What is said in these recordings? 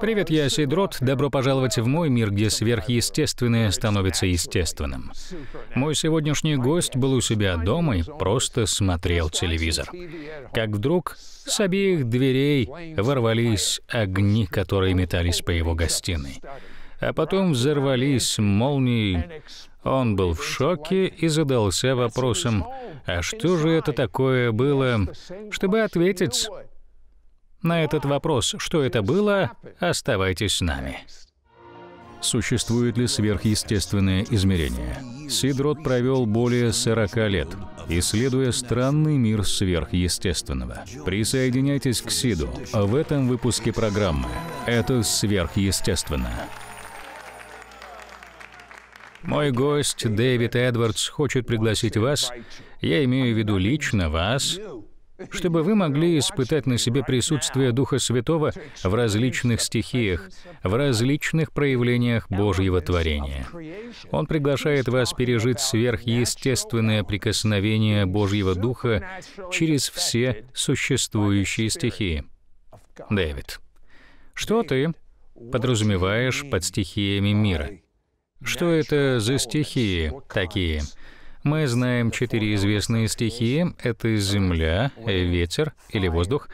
Привет, я Сидрот. Добро пожаловать в мой мир, где сверхъестественное становится естественным. Мой сегодняшний гость был у себя дома и просто смотрел телевизор. Как вдруг с обеих дверей ворвались огни, которые метались по его гостиной. А потом взорвались молнии. Он был в шоке и задался вопросом, а что же это такое было? Чтобы ответить, на этот вопрос, что это было, оставайтесь с нами. Существует ли сверхъестественное измерение? Сидрот провел более 40 лет, исследуя странный мир сверхъестественного. Присоединяйтесь к Сиду в этом выпуске программы. Это сверхъестественно. Мой гость Дэвид Эдвардс хочет пригласить вас, я имею в виду лично вас, чтобы вы могли испытать на себе присутствие Духа Святого в различных стихиях, в различных проявлениях Божьего творения. Он приглашает вас пережить сверхъестественное прикосновение Божьего Духа через все существующие стихии. Дэвид, что ты подразумеваешь под стихиями мира? Что это за стихии такие? Мы знаем четыре известные стихии — это земля, ветер или воздух,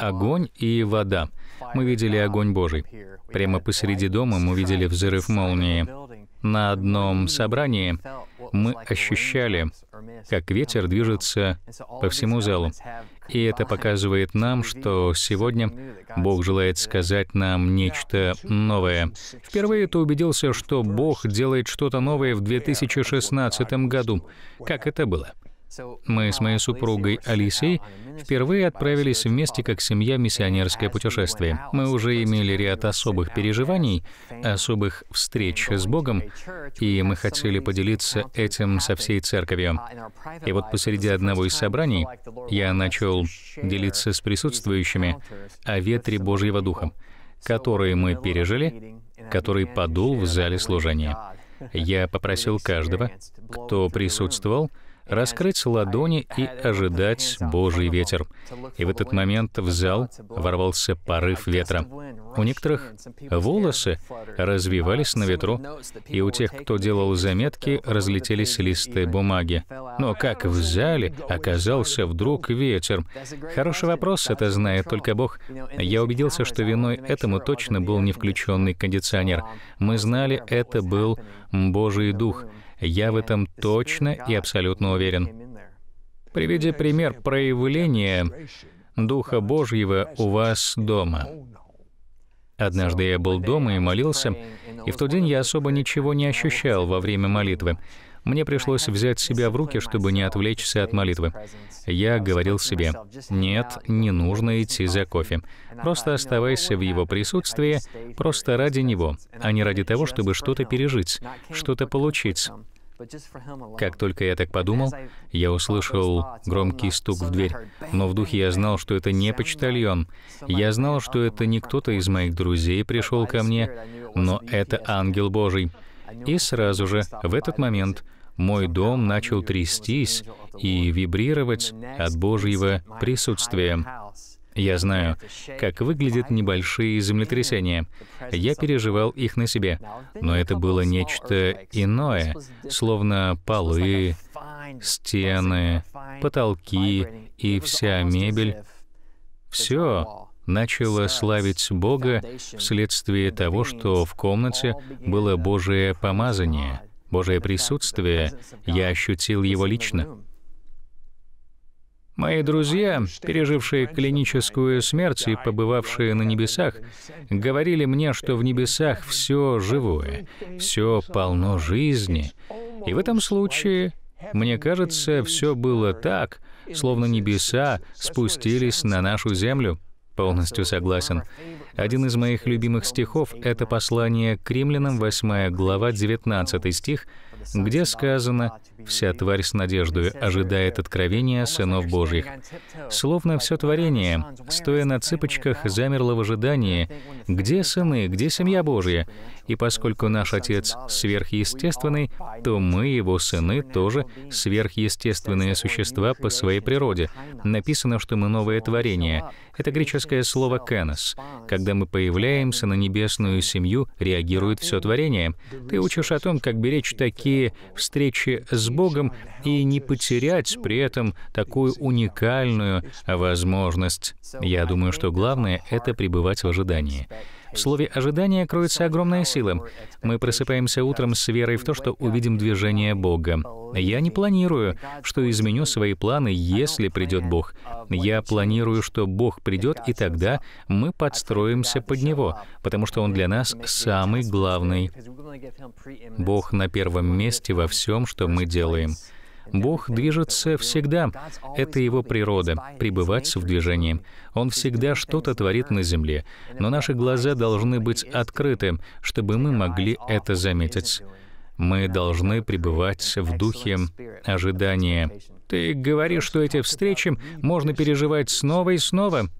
огонь и вода. Мы видели огонь Божий. Прямо посреди дома мы видели взрыв молнии. На одном собрании мы ощущали, как ветер движется по всему залу. И это показывает нам, что сегодня Бог желает сказать нам нечто новое. Впервые ты убедился, что Бог делает что-то новое в 2016 году. Как это было? Мы с моей супругой Алисой впервые отправились вместе как семья миссионерское путешествие. Мы уже имели ряд особых переживаний, особых встреч с Богом, и мы хотели поделиться этим со всей церковью. И вот посреди одного из собраний я начал делиться с присутствующими о ветре Божьего Духа, который мы пережили, который подул в зале служения. Я попросил каждого, кто присутствовал, раскрыть ладони и ожидать Божий ветер. И в этот момент в зал ворвался порыв ветра. У некоторых волосы развивались на ветру, и у тех, кто делал заметки, разлетелись листы бумаги. Но как в зале оказался вдруг ветер? Хороший вопрос, это знает только Бог. Я убедился, что виной этому точно был не включенный кондиционер. Мы знали, это был Божий Дух — я в этом точно и абсолютно уверен. Приведи пример проявления Духа Божьего у вас дома. Однажды я был дома и молился, и в тот день я особо ничего не ощущал во время молитвы. Мне пришлось взять себя в руки, чтобы не отвлечься от молитвы. Я говорил себе, нет, не нужно идти за кофе. Просто оставайся в его присутствии, просто ради него, а не ради того, чтобы что-то пережить, что-то получить. Как только я так подумал, я услышал громкий стук в дверь, но в духе я знал, что это не почтальон. Я знал, что это не кто-то из моих друзей пришел ко мне, но это ангел Божий. И сразу же, в этот момент, мой дом начал трястись и вибрировать от Божьего присутствия. Я знаю, как выглядят небольшие землетрясения. Я переживал их на себе, но это было нечто иное, словно полы, стены, потолки и вся мебель. Все начало славить Бога вследствие того, что в комнате было Божие помазание, Божие присутствие, я ощутил его лично. Мои друзья, пережившие клиническую смерть и побывавшие на небесах, говорили мне, что в небесах все живое, все полно жизни. И в этом случае, мне кажется, все было так, словно небеса спустились на нашу землю. Полностью согласен. Один из моих любимых стихов — это послание к римлянам, 8 глава, 19 стих, где сказано Вся тварь с надеждой ожидает откровения сынов Божьих. Словно все творение, стоя на цыпочках, замерло в ожидании, где сыны, где семья Божья. И поскольку наш Отец сверхъестественный, то мы, его сыны, тоже сверхъестественные существа по своей природе. Написано, что мы новое творение. Это греческое слово «кенос». Когда мы появляемся на небесную семью, реагирует все творение. Ты учишь о том, как беречь такие встречи с Богом и не потерять при этом такую уникальную возможность. Я думаю, что главное — это пребывать в ожидании. В слове «ожидание» кроется огромная сила. Мы просыпаемся утром с верой в то, что увидим движение Бога. Я не планирую, что изменю свои планы, если придет Бог. Я планирую, что Бог придет, и тогда мы подстроимся под Него, потому что Он для нас самый главный. Бог на первом месте во всем, что мы делаем. Бог движется всегда. Это Его природа — пребывать в движении. Он всегда что-то творит на земле, но наши глаза должны быть открыты, чтобы мы могли это заметить. Мы должны пребывать в духе ожидания. Ты говоришь, что эти встречи можно переживать снова и снова —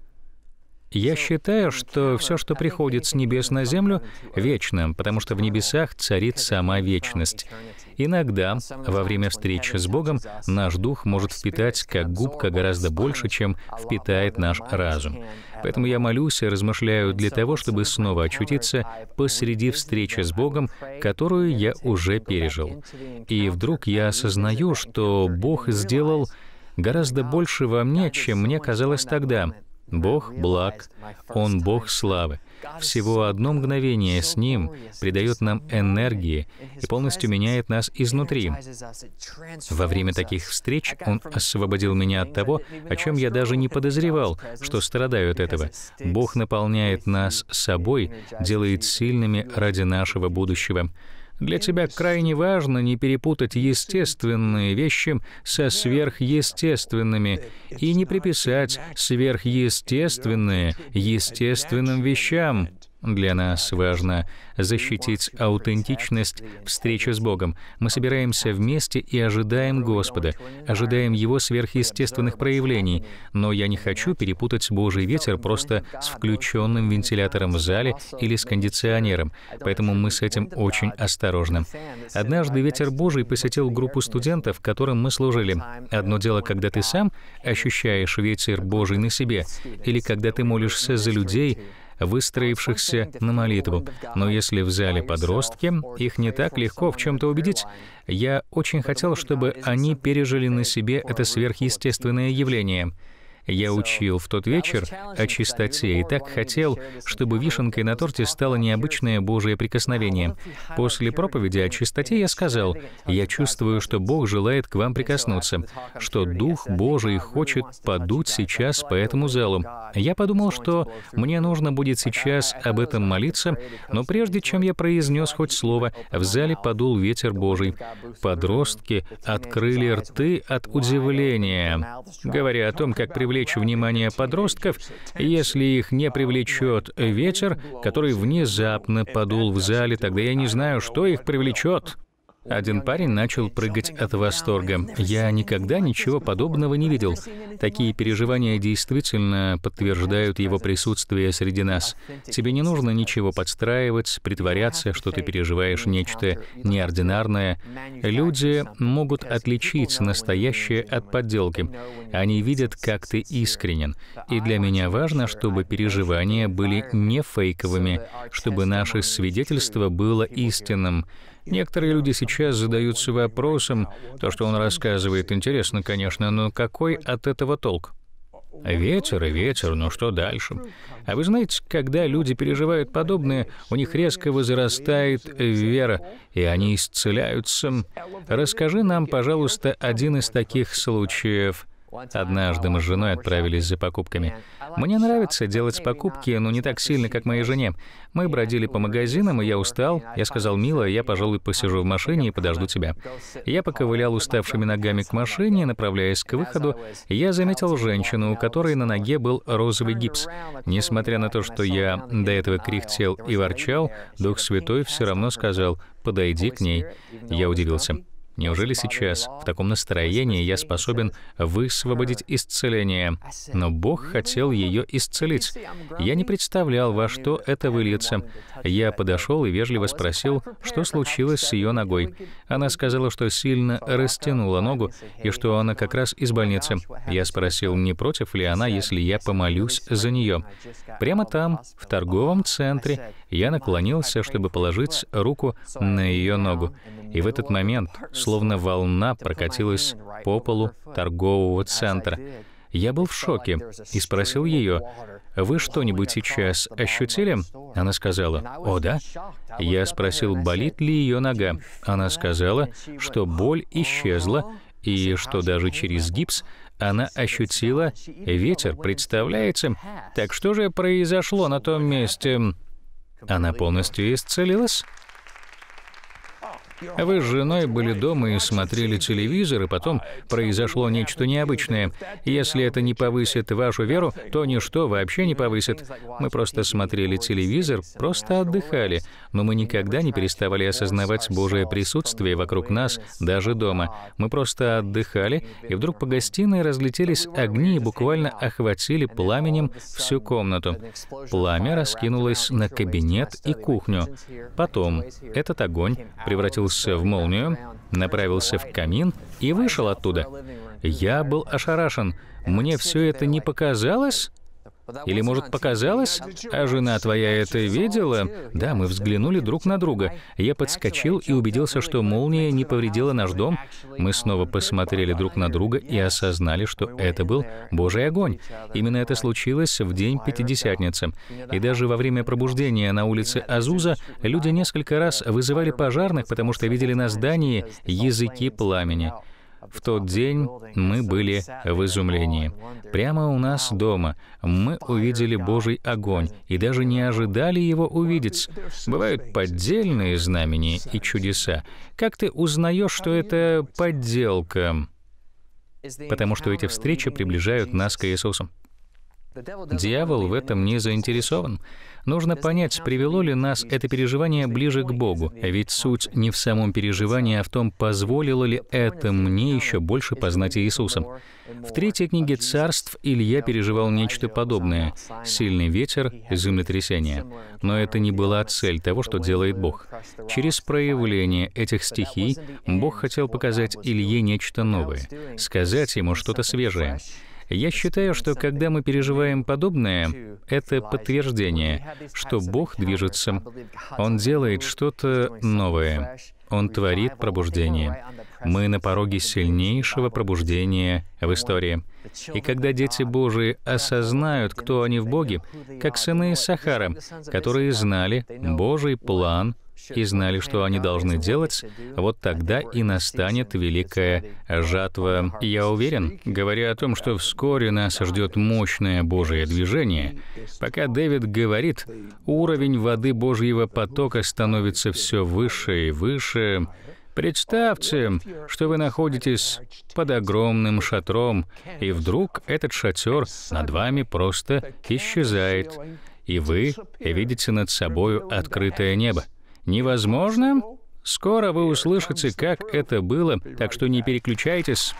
я считаю, что все, что приходит с небес на землю, вечным, потому что в небесах царит сама вечность. Иногда, во время встречи с Богом, наш дух может впитать как губка гораздо больше, чем впитает наш разум. Поэтому я молюсь и размышляю для того, чтобы снова очутиться посреди встречи с Богом, которую я уже пережил. И вдруг я осознаю, что Бог сделал гораздо больше во мне, чем мне казалось тогда, Бог благ, Он Бог славы. Всего одно мгновение с Ним придает нам энергии и полностью меняет нас изнутри. Во время таких встреч Он освободил меня от того, о чем я даже не подозревал, что страдаю от этого. Бог наполняет нас собой, делает сильными ради нашего будущего. Для тебя крайне важно не перепутать естественные вещи со сверхъестественными и не приписать сверхъестественные естественным вещам. Для нас важно защитить аутентичность встречи с Богом. Мы собираемся вместе и ожидаем Господа, ожидаем Его сверхъестественных проявлений. Но я не хочу перепутать Божий ветер просто с включенным вентилятором в зале или с кондиционером, поэтому мы с этим очень осторожны. Однажды ветер Божий посетил группу студентов, которым мы служили. Одно дело, когда ты сам ощущаешь ветер Божий на себе, или когда ты молишься за людей, выстроившихся на молитву. Но если в зале подростки, их не так легко в чем-то убедить. Я очень хотел, чтобы они пережили на себе это сверхъестественное явление — я учил в тот вечер о чистоте и так хотел, чтобы вишенкой на торте стало необычное Божие прикосновение. После проповеди о чистоте я сказал, «Я чувствую, что Бог желает к вам uh, прикоснуться, что Дух Божий хочет подуть сейчас по этому залу». Я подумал, что мне нужно будет сейчас об этом молиться, но прежде чем я произнес хоть слово, в зале подул ветер Божий. Подростки открыли рты от удивления говоря о том, как привлечь внимание подростков, если их не привлечет ветер, который внезапно подул в зале, тогда я не знаю, что их привлечет. Один парень начал прыгать от восторга. Я никогда ничего подобного не видел. Такие переживания действительно подтверждают его присутствие среди нас. Тебе не нужно ничего подстраивать, притворяться, что ты переживаешь нечто неординарное. Люди могут отличить настоящее от подделки. Они видят, как ты искренен. И для меня важно, чтобы переживания были не фейковыми, чтобы наше свидетельство было истинным. Некоторые люди сейчас задаются вопросом, то, что он рассказывает, интересно, конечно, но какой от этого толк? Ветер и ветер, но ну что дальше? А вы знаете, когда люди переживают подобное, у них резко возрастает вера, и они исцеляются. Расскажи нам, пожалуйста, один из таких случаев – Однажды мы с женой отправились за покупками. Мне нравится делать покупки, но не так сильно, как моей жене. Мы бродили по магазинам, и я устал. Я сказал, милая, я, пожалуй, посижу в машине и подожду тебя. Я поковылял уставшими ногами к машине, направляясь к выходу. Я заметил женщину, у которой на ноге был розовый гипс. Несмотря на то, что я до этого кряхтел и ворчал, Дух Святой все равно сказал, подойди к ней. Я удивился. Неужели сейчас, в таком настроении, я способен высвободить исцеление? Но Бог хотел ее исцелить. Я не представлял, во что это выльется. Я подошел и вежливо спросил, что случилось с ее ногой. Она сказала, что сильно растянула ногу и что она как раз из больницы. Я спросил, не против ли она, если я помолюсь за нее. Прямо там, в торговом центре, я наклонился, чтобы положить руку на ее ногу. И в этот момент, словно волна прокатилась по полу торгового центра. Я был в шоке и спросил ее, «Вы что-нибудь сейчас ощутили?» Она сказала, «О, да». Я спросил, болит ли ее нога. Она сказала, что боль исчезла, и что даже через гипс она ощутила ветер, представляете? Так что же произошло на том месте? Она полностью исцелилась? Вы с женой были дома и смотрели телевизор, и потом произошло нечто необычное. Если это не повысит вашу веру, то ничто вообще не повысит. Мы просто смотрели телевизор, просто отдыхали, но мы никогда не переставали осознавать Божие присутствие вокруг нас, даже дома. Мы просто отдыхали, и вдруг по гостиной разлетелись огни и буквально охватили пламенем всю комнату. Пламя раскинулось на кабинет и кухню. Потом этот огонь превратился влюбился в молнию, направился в камин и вышел оттуда. Я был ошарашен. Мне все это не показалось? Или, может, показалось? А жена твоя это видела? Да, мы взглянули друг на друга. Я подскочил и убедился, что молния не повредила наш дом. Мы снова посмотрели друг на друга и осознали, что это был Божий огонь. Именно это случилось в день Пятидесятницы. И даже во время пробуждения на улице Азуза люди несколько раз вызывали пожарных, потому что видели на здании языки пламени. В тот день мы были в изумлении. Прямо у нас дома мы увидели Божий огонь и даже не ожидали его увидеть. Бывают поддельные знамения и чудеса. Как ты узнаешь, что это подделка? Потому что эти встречи приближают нас к Иисусу. Дьявол в этом не заинтересован. Нужно понять, привело ли нас это переживание ближе к Богу, ведь суть не в самом переживании, а в том, позволило ли это мне еще больше познать Иисуса. В третьей книге «Царств» Илья переживал нечто подобное — сильный ветер, землетрясение. Но это не была цель того, что делает Бог. Через проявление этих стихий Бог хотел показать Илье нечто новое, сказать ему что-то свежее. Я считаю, что когда мы переживаем подобное, это подтверждение, что Бог движется. Он делает что-то новое. Он творит пробуждение. Мы на пороге сильнейшего пробуждения в истории. И когда дети Божии осознают, кто они в Боге, как сыны Сахара, которые знали Божий план и знали, что они должны делать, вот тогда и настанет великая жатва. Я уверен, говоря о том, что вскоре нас ждет мощное Божие движение, пока Дэвид говорит, уровень воды Божьего потока становится все выше и выше, Представьте, что вы находитесь под огромным шатром, и вдруг этот шатер над вами просто исчезает, и вы видите над собою открытое небо. Невозможно? Скоро вы услышите, как это было, так что не переключайтесь.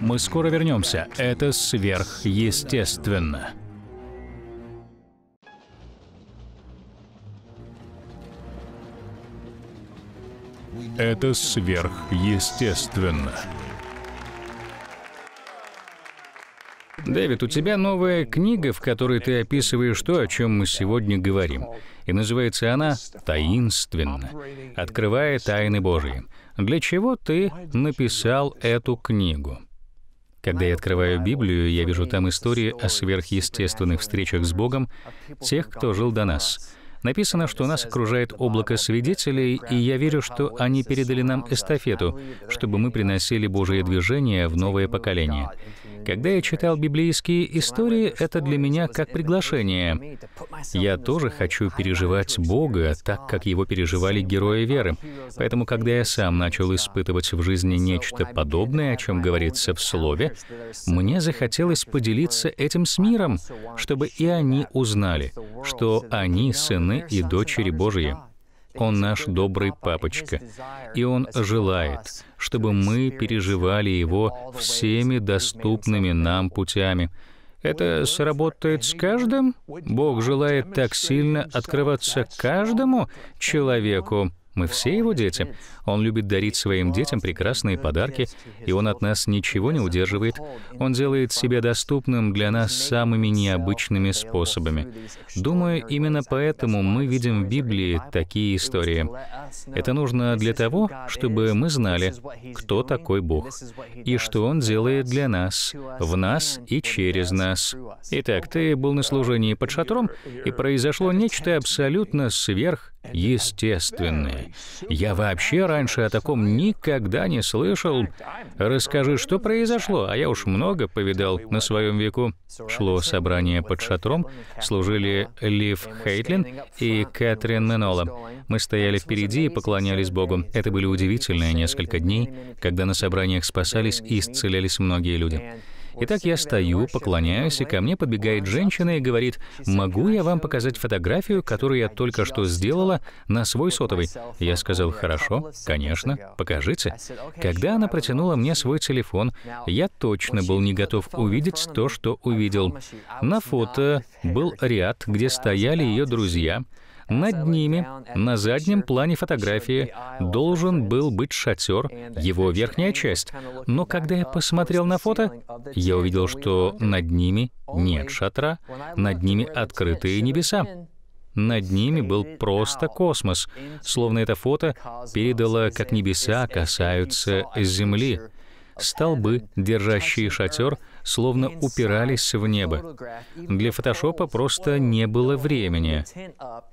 Мы скоро вернемся. Это сверхъестественно. Это сверхъестественно. Дэвид, у тебя новая книга, в которой ты описываешь то, о чем мы сегодня говорим. И называется она «Таинственно», открывая тайны Божьи. Для чего ты написал эту книгу? Когда я открываю Библию, я вижу там истории о сверхъестественных встречах с Богом тех, кто жил до нас. Написано, что нас окружает облако свидетелей, и я верю, что они передали нам эстафету, чтобы мы приносили Божие движение в новое поколение. Когда я читал библейские истории, это для меня как приглашение. Я тоже хочу переживать Бога так, как его переживали герои веры. Поэтому, когда я сам начал испытывать в жизни нечто подобное, о чем говорится в Слове, мне захотелось поделиться этим с миром, чтобы и они узнали, что они сыны и дочери Божьи. Он наш добрый папочка, и Он желает, чтобы мы переживали Его всеми доступными нам путями. Это сработает с каждым? Бог желает так сильно открываться каждому человеку. Мы все его дети. Он любит дарить своим детям прекрасные подарки, и он от нас ничего не удерживает. Он делает себя доступным для нас самыми необычными способами. Думаю, именно поэтому мы видим в Библии такие истории. Это нужно для того, чтобы мы знали, кто такой Бог, и что Он делает для нас, в нас и через нас. Итак, ты был на служении под шатром, и произошло нечто абсолютно сверх естественные. Я вообще раньше о таком никогда не слышал. Расскажи, что произошло, а я уж много повидал на своем веку. Шло собрание под шатром, служили Лив Хейтлин и Кэтрин Менола. Мы стояли впереди и поклонялись Богу. Это были удивительные несколько дней, когда на собраниях спасались и исцелялись многие люди. Итак, я стою, поклоняюсь, и ко мне подбегает женщина и говорит, «Могу я вам показать фотографию, которую я только что сделала, на свой сотовый?» Я сказал, «Хорошо, конечно, покажите». Когда она протянула мне свой телефон, я точно был не готов увидеть то, что увидел. На фото был ряд, где стояли ее друзья — над ними, на заднем плане фотографии, должен был быть шатер, его верхняя часть. Но когда я посмотрел на фото, я увидел, что над ними нет шатра, над ними открытые небеса. Над ними был просто космос, словно это фото передало, как небеса касаются Земли. Столбы, держащие шатер, словно упирались в небо. Для фотошопа просто не было времени.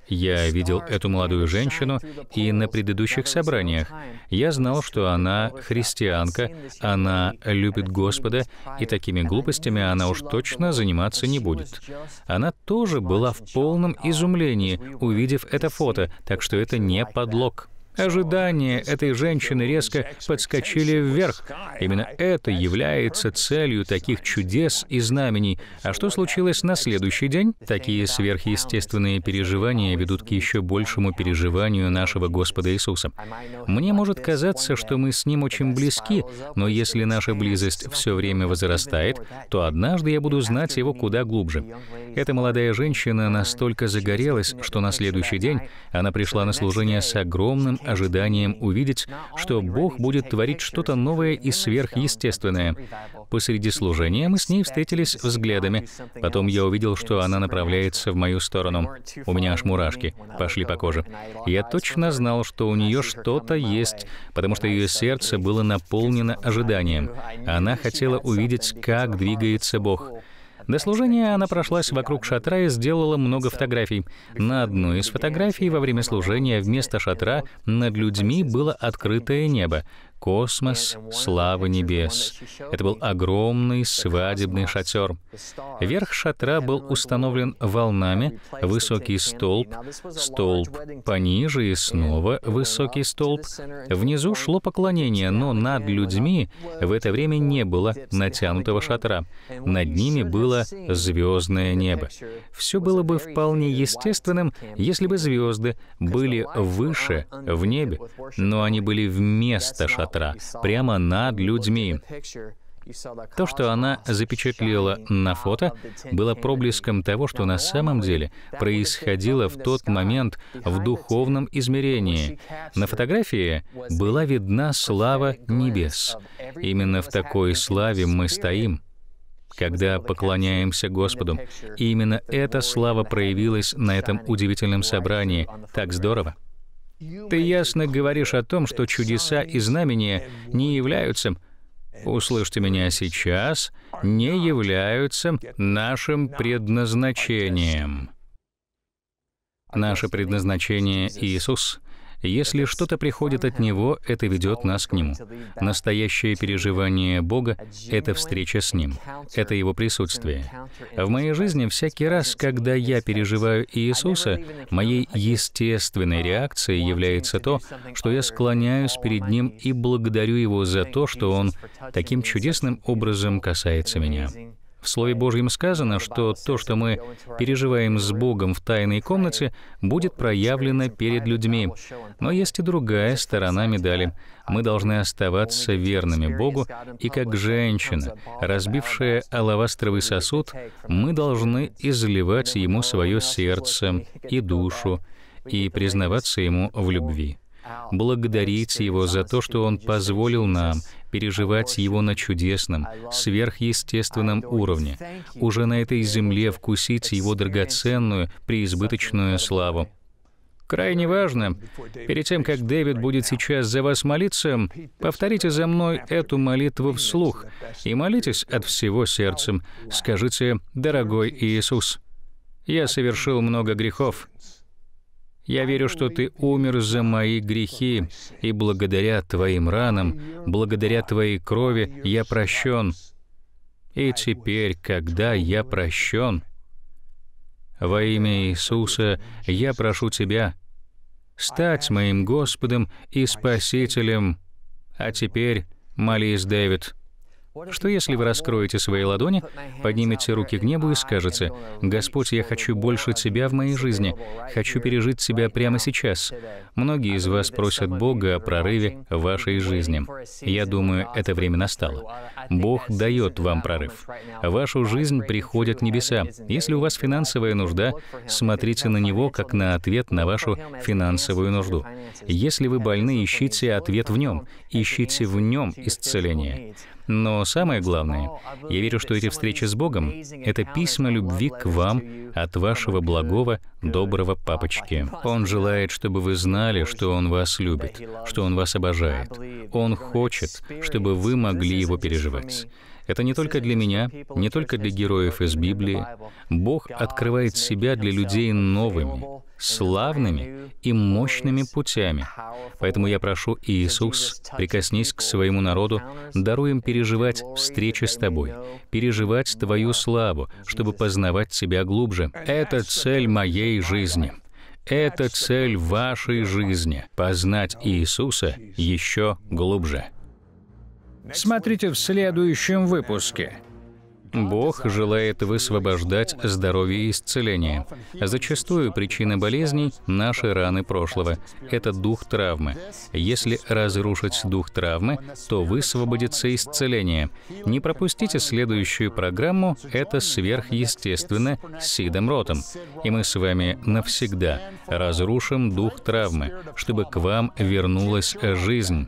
Я видел эту молодую женщину и на предыдущих собраниях. Я знал, что она христианка, она любит Господа, и такими глупостями она уж точно заниматься не будет. Она тоже была в полном изумлении, увидев это фото, так что это не подлог. Ожидания этой женщины резко подскочили вверх. Именно это является целью таких чудес и знамений. А что случилось на следующий день? Такие сверхъестественные переживания ведут к еще большему переживанию нашего Господа Иисуса. Мне может казаться, что мы с Ним очень близки, но если наша близость все время возрастает, то однажды я буду знать Его куда глубже. Эта молодая женщина настолько загорелась, что на следующий день она пришла на служение с огромным ожиданием увидеть, что Бог будет творить что-то новое и сверхъестественное. Посреди служения мы с ней встретились взглядами. Потом я увидел, что она направляется в мою сторону. У меня аж мурашки пошли по коже. Я точно знал, что у нее что-то есть, потому что ее сердце было наполнено ожиданием. Она хотела увидеть, как двигается Бог. До служения она прошлась вокруг шатра и сделала много фотографий. На одной из фотографий во время служения вместо шатра над людьми было открытое небо космос славы небес. Это был огромный свадебный шатер. Верх шатра был установлен волнами, высокий столб, столб пониже и снова высокий столб. Внизу шло поклонение, но над людьми в это время не было натянутого шатра. Над ними было звездное небо. Все было бы вполне естественным, если бы звезды были выше в небе, но они были вместо шатра оператора прямо над людьми. То, что она запечатлела на фото, было проблеском того, что на самом деле происходило в тот момент в духовном измерении. На фотографии была видна слава небес. Именно в такой славе мы стоим когда поклоняемся Господу. И именно эта слава проявилась на этом удивительном собрании. Так здорово. Ты ясно говоришь о том, что чудеса и знамения не являются, услышьте меня сейчас, не являются нашим предназначением. Наше предназначение Иисус — если что-то приходит от Него, это ведет нас к Нему. Настоящее переживание Бога — это встреча с Ним, это Его присутствие. В моей жизни всякий раз, когда я переживаю Иисуса, моей естественной реакцией является то, что я склоняюсь перед Ним и благодарю Его за то, что Он таким чудесным образом касается меня. В Слове Божьем сказано, что то, что мы переживаем с Богом в тайной комнате, будет проявлено перед людьми. Но есть и другая сторона медали. Мы должны оставаться верными Богу, и как женщина, разбившая алавастровый сосуд, мы должны изливать Ему свое сердце и душу, и признаваться Ему в любви благодарить Его за то, что Он позволил нам переживать его на чудесном, сверхъестественном уровне, уже на этой земле вкусить его драгоценную, преизбыточную славу. Крайне важно, перед тем, как Дэвид будет сейчас за вас молиться, повторите за мной эту молитву вслух и молитесь от всего сердцем. Скажите, «Дорогой Иисус, я совершил много грехов, я верю, что Ты умер за мои грехи, и благодаря Твоим ранам, благодаря Твоей крови я прощен. И теперь, когда я прощен, во имя Иисуса я прошу Тебя стать моим Господом и Спасителем. А теперь молись, Дэвид. Что если вы раскроете свои ладони, поднимете руки к небу и скажете, «Господь, я хочу больше Тебя в моей жизни, хочу пережить Тебя прямо сейчас». Многие из вас просят Бога о прорыве в вашей жизни. Я думаю, это время настало. Бог дает вам прорыв. В вашу жизнь приходят небеса. Если у вас финансовая нужда, смотрите на Него как на ответ на вашу финансовую нужду. Если вы больны, ищите ответ в Нем. Ищите в Нем исцеление. Но самое главное, я верю, что эти встречи с Богом — это письма любви к вам от вашего благого, доброго папочки. Он желает, чтобы вы знали, что Он вас любит, что Он вас обожает. Он хочет, чтобы вы могли Его переживать. Это не только для меня, не только для героев из Библии. Бог открывает себя для людей новыми, славными и мощными путями. Поэтому я прошу, Иисус, прикоснись к своему народу, даруй им переживать встречи с Тобой, переживать Твою славу, чтобы познавать Тебя глубже. Это цель моей жизни. Это цель вашей жизни — познать Иисуса еще глубже. Смотрите в следующем выпуске. Бог желает высвобождать здоровье и исцеление. Зачастую причина болезней — наши раны прошлого. Это дух травмы. Если разрушить дух травмы, то высвободится исцеление. Не пропустите следующую программу «Это сверхъестественно» с Сидом Ротом. И мы с вами навсегда разрушим дух травмы, чтобы к вам вернулась жизнь.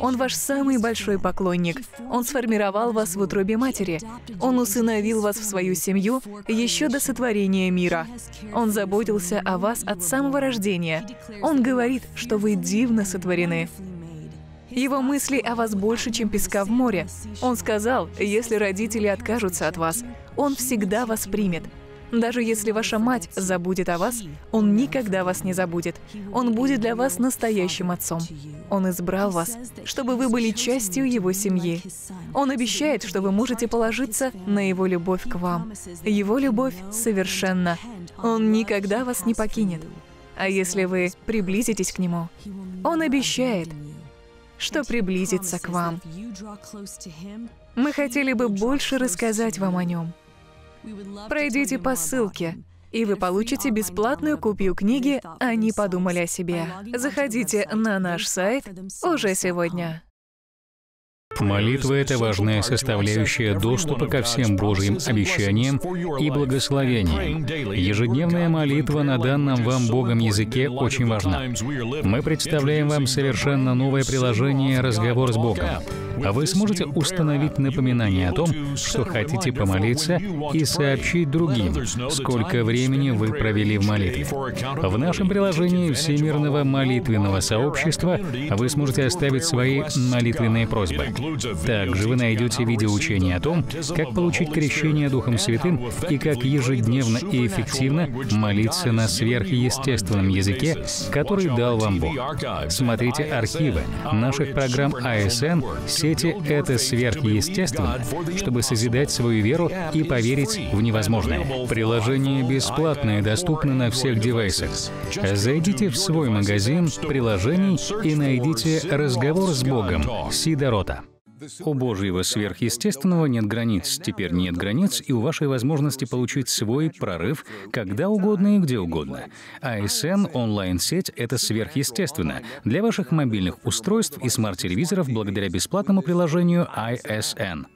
Он ваш самый большой поклонник. Он сформировал вас в утробе матери. Он усыновил вас в свою семью еще до сотворения мира. Он заботился о вас от самого рождения. Он говорит, что вы дивно сотворены. Его мысли о вас больше, чем песка в море. Он сказал, если родители откажутся от вас, он всегда вас примет. Даже если ваша мать забудет о вас, Он никогда вас не забудет. Он будет для вас настоящим отцом. Он избрал вас, чтобы вы были частью Его семьи. Он обещает, что вы можете положиться на Его любовь к вам. Его любовь совершенна. Он никогда вас не покинет. А если вы приблизитесь к Нему, Он обещает, что приблизится к вам. Мы хотели бы больше рассказать вам о Нем. Пройдите по ссылке, и вы получите бесплатную копию книги «Они подумали о себе». Заходите на наш сайт уже сегодня. Молитва – это важная составляющая доступа ко всем Божьим обещаниям и благословениям. Ежедневная молитва на данном вам Богом языке очень важна. Мы представляем вам совершенно новое приложение «Разговор с Богом». а Вы сможете установить напоминание о том, что хотите помолиться, и сообщить другим, сколько времени вы провели в молитве. В нашем приложении Всемирного молитвенного сообщества вы сможете оставить свои молитвенные просьбы. Также вы найдете видеоучение о том, как получить крещение Духом Святым и как ежедневно и эффективно молиться на сверхъестественном языке, который дал вам Бог. Смотрите архивы наших программ АСН, сети «Это сверхъестественно», чтобы созидать свою веру и поверить в невозможное. Приложение бесплатное, доступно на всех девайсах. Зайдите в свой магазин приложений и найдите «Разговор с Богом» Сидорота. У Божьего сверхъестественного нет границ, теперь нет границ и у вашей возможности получить свой прорыв когда угодно и где угодно. ISN а онлайн-сеть — это сверхъестественно для ваших мобильных устройств и смарт-телевизоров благодаря бесплатному приложению ISN. А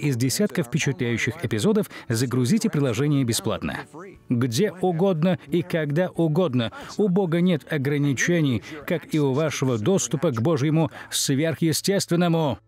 из десятков впечатляющих эпизодов, загрузите приложение бесплатно. Где угодно и когда угодно. У Бога нет ограничений, как и у вашего доступа к Божьему сверхъестественному.